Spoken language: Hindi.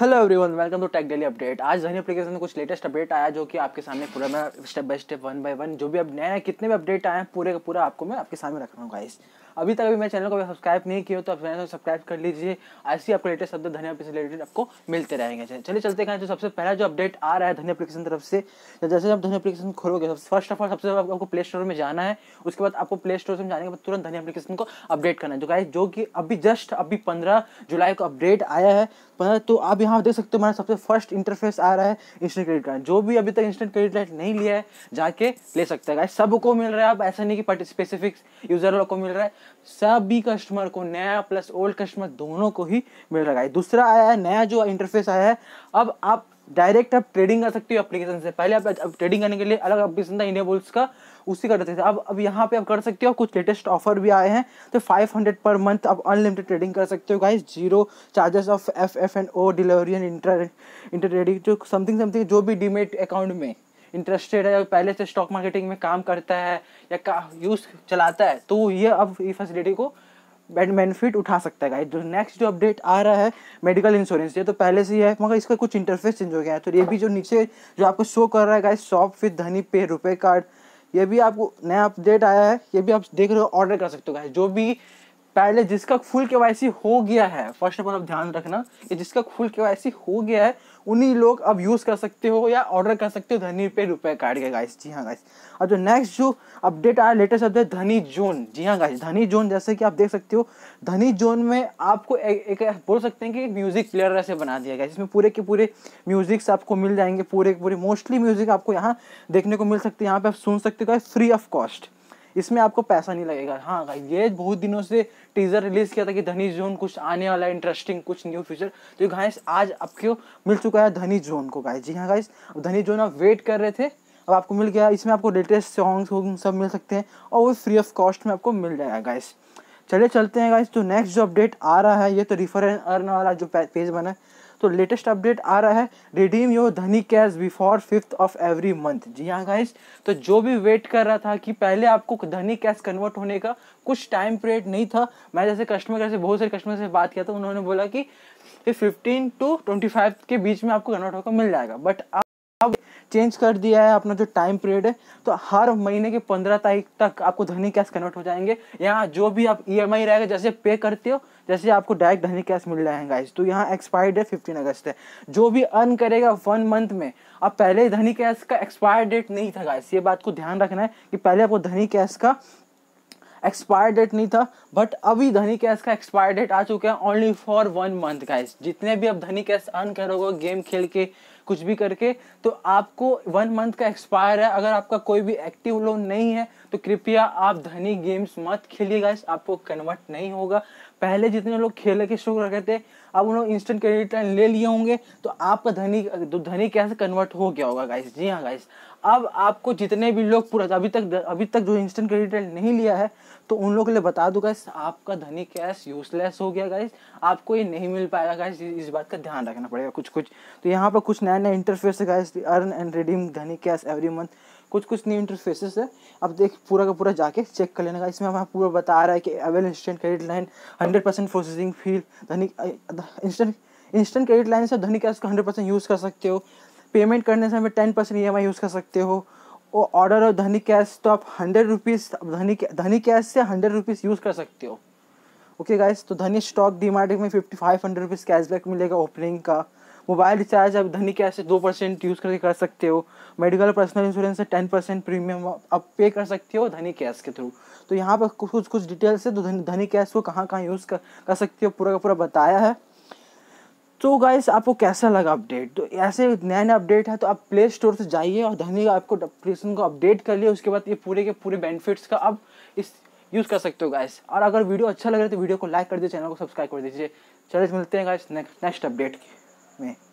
hello everyone welcome to tech daily update आज धनी एप्लीकेशन में कुछ लेटेस्ट अपडेट आया जो कि आपके सामने पूरा मैं step by step one by one जो भी अब नए नए कितने भी अपडेट आए हैं पूरे का पूरा आपको मैं आपके सामने रख रहा हूँ गाइस अभी तक अभी मैं चैनल को सब्सक्राइब नहीं किया तो आप चैनल को सब्सक्राइब कर लीजिए ऐसे ही आपको लेटेस्ट अपडेट धनी से रिलेटेड आपको मिलते रहेंगे चलिए चलते हैं जो सबसे पहला जो अपडेट आ रहा है धनी एप्लीकेशन तरफ से तो जैसे आप धनी एप्लीकेशन खोलोगे फर्स्ट ऑफ ऑल सबसे पहले आपको प्ले स्टोर में जाना है उसके बाद आपको प्ले स्टोर से जाने के बाद तुरंत धनी एप्लीकेशन को अपडेट करना है जो तो गाइस जो कि अभी जस्ट अभी पंद्रह जुलाई को अपडेट आया है तो आप यहाँ देख सकते हो हमारा सबसे फर्स्ट इंटरफेस आ रहा है इंस्टेंट क्रेडिट कार्ड जो भी अभी तक इंस्टेंट क्रेडिट कार्ड नहीं लिया है जाके ले सकते हैं सबको मिल रहा है अब ऐसा नहीं कि स्पेसिफिक यूजर को मिल रहा है सभी कस्टमर को नया प्लस ओल्ड कस्टमर दोनों को ही मिल रहा है दूसरा आया है नया जो इंटरफेस आया है अब आप डायरेक्ट आप ट्रेडिंग कर सकते हो एप्लीकेशन से पहले आप, आप ट्रेडिंग करने के लिए अलग एप्लीकेशन था इनेबल्स का उसी करते थे अब अब यहाँ पे आप कर सकते हो कुछ लेटेस्ट ऑफर भी आए हैं तो 500 पर मंथ आप अनलिमिटेड ट्रेडिंग कर सकते हो guys zero charges of F F and O delivery and intra intra trading जो समथिंग समथिंग जो भी डीमेट अकाउंट में इंटरेस्टेड है पहले से स्टॉक मार्केटिंग में काम करता है या का यूज़ चलाता है तो ये अब ये फैसिलिटी को बेनिफिट उठा सकता है जो नेक्स्ट जो अपडेट आ रहा है मेडिकल इंश्योरेंस ये तो पहले से ही है मगर इसका कुछ इंटरफेस चेंज हो गया है तो ये भी जो नीचे जो आपको शो कर रहा है गाइस शॉप विद धनी पे रुपए कार्ड ये भी आपको नया अपडेट आया है ये भी आप देख रहे हो ऑर्डर कर सकते हो गाइस जो भी पहले जिसका फुल के हो गया है फर्स्ट ऑफ ऑल आप ध्यान रखना कि जिसका फुल के हो गया है उन्हीं लोग अब यूज़ कर सकते हो या ऑर्डर कर सकते हो धनी पे रुपए कार्ड के गाइस जी हाँ गाइस अब जो नेक्स्ट जो अपडेट आया लेटेस्ट अपडेट धनी जोन जी हाँ गाइस धनी जोन जैसे कि आप देख सकते हो धनी जोन में आपको ए, एक, एक बोल सकते हैं कि एक म्यूज़िक प्लेयर ऐसे बना दिया गया जिसमें पूरे के पूरे म्यूज़िक्स आपको मिल जाएंगे पूरे के पूरे मोस्टली म्यूज़िक आपको यहाँ देखने को मिल सकते हैं यहाँ पर आप सुन सकते हो फ्री ऑफ कॉस्ट इसमें आपको पैसा नहीं लगेगा हाँ गाइज ये बहुत दिनों से टीजर रिलीज किया था कि धनी जोन कुछ आने वाला है इंटरेस्टिंग कुछ न्यू फीचर तो गाइस आज आपको मिल चुका है धनी जोन को गाइज जी हाँ गाइस धनी जोन आप वेट कर रहे थे अब आपको मिल गया इसमें आपको लेटेस्ट सॉन्ग सब मिल सकते हैं और वो फ्री ऑफ कॉस्ट में आपको मिल जाएगा गाइस चले चलते हैं गाइस तो नेक्स्ट जो अपडेट आ रहा है ये तो रिफर अर्न वाला जो पेज बना है तो लेटेस्ट अपडेट आ रहा है redeem your Dhani cash before fifth of every month जी हाँ गाइस तो जो भी वेट कर रहा था कि पहले आपको धनी कैश कन्वर्ट होने का कुछ टाइम पीरियड नहीं था मैं जैसे कस्टमर केयर से बहुत सारे कस्टमर से बात किया था उन्होंने बोला कि फिफ्टीन टू ट्वेंटी फाइव के बीच में आपको कन्वर्ट होकर मिल जाएगा बट चेंज कर दिया है अपना जो टाइम पीरियड है तो हर महीने के पंद्रह तारीख तक आपको धनी कैश कन्वर्ट हो जाएंगे यहाँ जो भी आप ई रहेगा जैसे पे करते हो जैसे आपको डायरेक्ट धनी कैश मिल जाएगा इस तो यहाँ एक्सपायर डेट फिफ्टीन अगस्त है जो भी अर्न करेगा वन मंथ में अब पहले धनी कैश का एक्सपायर डेट नहीं था गाइस ये बात को ध्यान रखना है कि पहले आपको धनी कैश का एक्सपायर डेट नहीं था बट अभी धनी कैश का एक्सपायर डेट आ चुका है only for one month guys जितने भी अब धनी कैश अर्न करोगे गेम खेल के कुछ भी करके तो आपको वन मंथ का एक्सपायर है अगर आपका कोई भी एक्टिव लोन नहीं है तो कृपया आप धनी गेम्स मत खेलिएगा आपको कन्वर्ट नहीं होगा पहले जितने लोग खेल के शुरू करते थे अब उन्होंने इंस्टेंट क्रेडिट लाइन ले लिए होंगे तो आपका धनी तो धनी कैसे कन्वर्ट हो गया होगा गाइस जी हाँ गाइस अब आपको जितने भी लोग पूरा अभी तक अभी तक जो इंस्टेंट क्रेडिट लाइन नहीं लिया है तो उन लोगों के लिए बता दूँ गाइस आपका धनी कैश यूजलेस हो गया गाइस आपको ये नहीं मिल पाएगा गाइस इस बात का ध्यान रखना पड़ेगा कुछ कुछ तो यहाँ पर कुछ नया नया इंटरफेस है guys earn and redeem Dhani cash every month कुछ कुछ न्यू इंटरफेसेस है आप देख पूरा का पूरा जाके चेक कर लेने का इसमें हमें पूरा बता रहा है कि avail instant credit line hundred percent processing fee Dhani instant instant credit line से धनी कैश को हंड्रेड परसेंट यूज़ कर सकते हो पेमेंट करने से हमें ten percent E M I use कर सकते हो और ऑर्डर और धनी कैश तो आप हंड्रेड रुपीज़ धनी धनी कैश से हंड्रेड रुपीज़ यूज़ कर सकते हो ओके गाइस तो धनी स्टॉक डी में fifty five hundred rupees cashback मिलेगा ओपनिंग का मोबाइल रिचार्ज आप धनी कैश से दो परसेंट यूज़ करके कर सकते हो मेडिकल पर्सनल इंश्योरेंस से टेन परसेंट प्रीमियम आप पे कर सकते हो धनी कैश के थ्रू तो यहाँ पर कुछ कुछ कुछ डिटेल्स है तो धनी कैश को कहाँ कहाँ यूज़ कर, कर सकते हो पूरा का पूरा बताया है तो गाइस आपको कैसा लगा अपडेट तो ऐसे नया नया अपडेट है तो आप प्ले स्टोर से जाइए और धनी आपको एप्लीकेशन को अपडेट कर लिए उसके बाद ये पूरे के पूरे बेनिफिट्स का आप इस यूज़ कर सकते हो गाइस और अगर वीडियो अच्छा लग रहा है तो वीडियो को लाइक कर दीजिए चैनल को सब्सक्राइब कर दीजिए चलिए मिलते हैं गाइस नेक्स्ट अपडेट के में